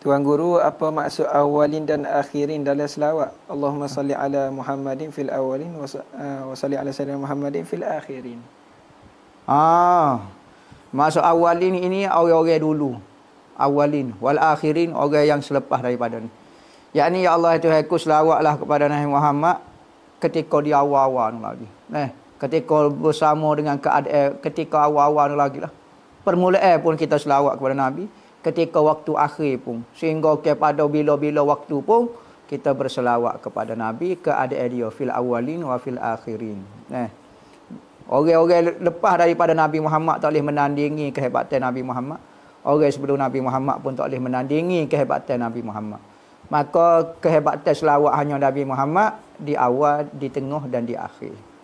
Tuan Guru, apa maksud awalin dan akhirin dalam selawat? Allahumma salli ala Muhammadin fil awalin ah, wa salli ala sayyidina Muhammadin fil akhirin. Ah. Maksud awalin ini orang-orang dulu. Awalin wal akhirin orang yang selepas daripada ni. ni ya Allah itu aku selawatlah kepada Nabi Muhammad ketika dia awal-awal lagi. Eh, ketika bersama dengan keadaan ketika awal-awal lagi lah. Permulaan pun kita selawat kepada Nabi ketika waktu akhir pun sehingga kepada bila-bila waktu pun kita berselawat kepada nabi ke ada dia fil awalin wa fil akhirin eh orang-orang lepas daripada nabi Muhammad tak boleh menandingi kehebatan nabi Muhammad orang sebelum nabi Muhammad pun tak boleh menandingi kehebatan nabi Muhammad maka kehebatan selawat hanya nabi Muhammad di awal di tengah dan di akhir